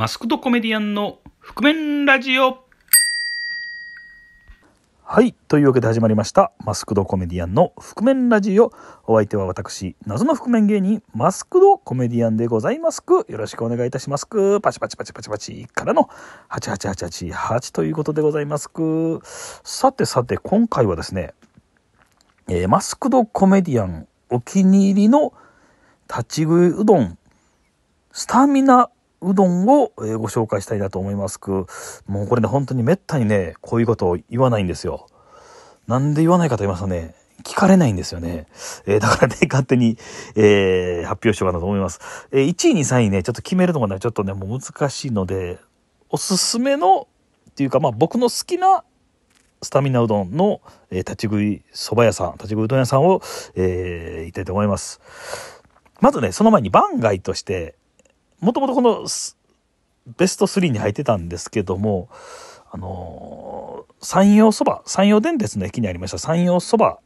マスクドコメディアンの覆面ラジオはい。というわけで始まりました。マスクドコメディアンの覆面ラジオ。お相手は私、謎の覆面芸人、マスクドコメディアンでございますく。よろしくお願いいたしますく。パチパチパチパチパチからの88888ということでございますく。さてさて、今回はですね、えー、マスクドコメディアンお気に入りの立ち食いうどん、スタミナうどんをご紹介したいなと思いますく、もうこれね、本当にめったにね、こういうことを言わないんですよ。なんで言わないかと言いますとね、聞かれないんですよね。えー、だからね、勝手に、えー、発表しようかなと思います。えー、1位、2、3位ね、ちょっと決めるのがね、ちょっとね、もう難しいので、おすすめの、っていうか、まあ僕の好きなスタミナうどんの、えー、立ち食い蕎麦屋さん、立ち食いうどん屋さんを、えー、行きたいと思います。まずね、その前に番外として、もともとこのベスト3に入ってたんですけども、あのー、山陽そば、山陽電鉄の駅にありました山陽そば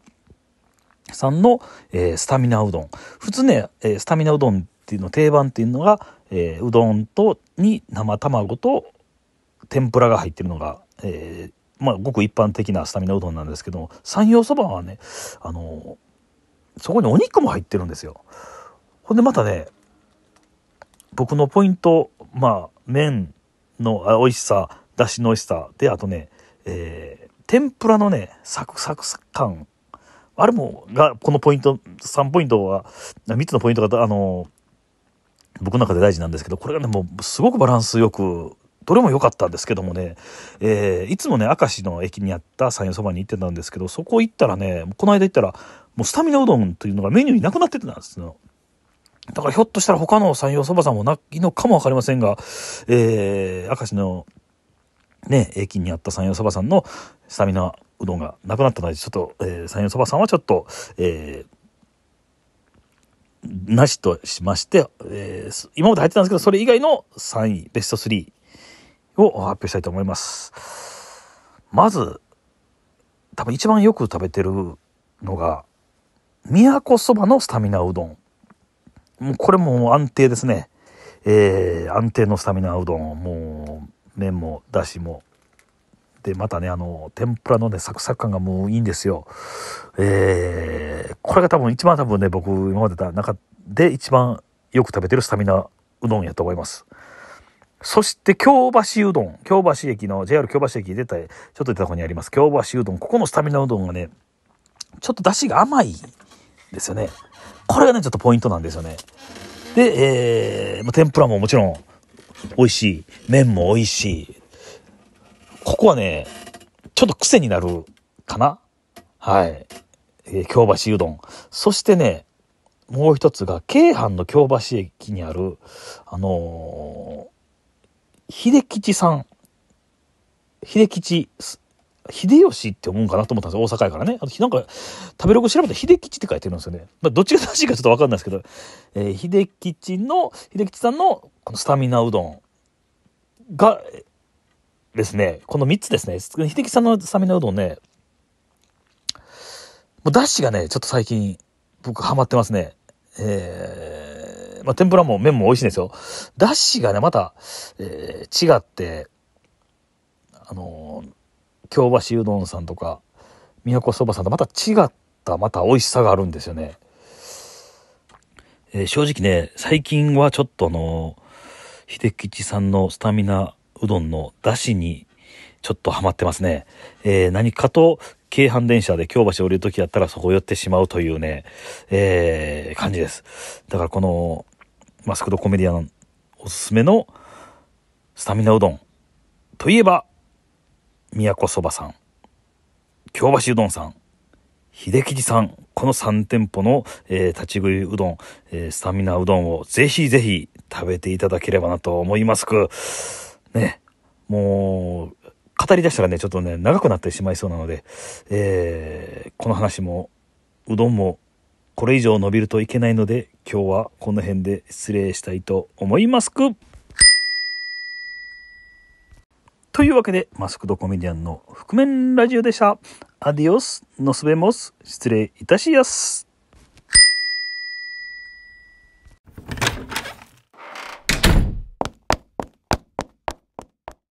さんの、えー、スタミナうどん。普通ね、えー、スタミナうどんっていうの定番っていうのが、えうどんとに生卵と天ぷらが入ってるのが、えまあ、ごく一般的なスタミナうどんなんですけども山陽そばはね、あのそこにお肉も入ってるんですよ。ほんでまたね僕のポイント、まあ、麺の美味しさ、だしの美味しさ、で、あとね、えー、天ぷらのね、サクサク感、あれも、が、このポイント、3ポイントは、3つのポイントが、あの、僕の中で大事なんですけど、これがね、もう、すごくバランスよく、どれも良かったんですけどもね、えー、いつもね、明石の駅にあった山陽そばに行ってたんですけど、そこ行ったらね、この間行ったら、もうスタミナうどんというのがメニューになくなってたんですよ。だからひょっとしたら他の山陽そばさんもないのかもわかりませんが、えー、明石のね、駅にあった山陽そばさんのスタミナうどんがなくなったので、ちょっと、えー、山陽そばさんはちょっと、えーなしとしまして、えー、今まで入ってたんですけど、それ以外の3位、ベスト3を発表したいと思います。まず、多分一番よく食べてるのが、宮古そばのスタミナうどん。もうこれも安定ですね。えー、安定のスタミナうどん、もう、麺も、だしも。で、またね、あの、天ぷらのね、サクサク感がもういいんですよ。えー、これが多分一番多分ね、僕、今までた中で一番よく食べてるスタミナうどんやと思います。そして京橋うどん、京橋駅の JR 京橋駅出た、ちょっと出た方にあります京橋うどん、ここのスタミナうどんがね、ちょっと出汁が甘いですよね。これがね、ちょっとポイントなんですよね。で、えー、天ぷらももちろん美味しい。麺も美味しい。ここはね、ちょっと癖になるかなはい。えー、京橋うどん。そしてね、もう一つが、京阪の京橋駅にある、あのー、秀吉さん、秀吉秀吉って思うかなと思ったんですよ。大阪やからね。あと、なんか、食べログ調べたら秀吉って書いてるんですよね。まあ、どっちが正しいかちょっとわかんないですけど、えー、秀吉の、秀吉さんの、このスタミナうどんが、ですね、この3つですね。秀吉さんのスタミナうどんね、もうダッがね、ちょっと最近、僕ハマってますね。えー、まあ、天ぷらも麺も美味しいんですよ。ダッがね、また、えー、違って、あのー京橋うどんさんとか宮古そばさんとまた違ったまた美味しさがあるんですよね。えー、正直ね最近はちょっとあの秀吉さんのスタミナうどんのだしにちょっとハマってますね。えー、何かと京阪電車で京橋降りる時やったらそこ寄ってしまうというね、えー、感じです。だからこのマスクドコメディアンおすすめのスタミナうどんといえば宮古そばさん京橋うどんさん秀吉さんこの3店舗の、えー、立ち食いうどん、えー、スタミナうどんをぜひぜひ食べていただければなと思いますくねもう語り出したらねちょっとね長くなってしまいそうなので、えー、この話もうどんもこれ以上伸びるといけないので今日はこの辺で失礼したいと思いますく。というわけで、マスクドコメディアンの覆面ラジオでした。アディオス、ノスベモス、失礼いたしやす。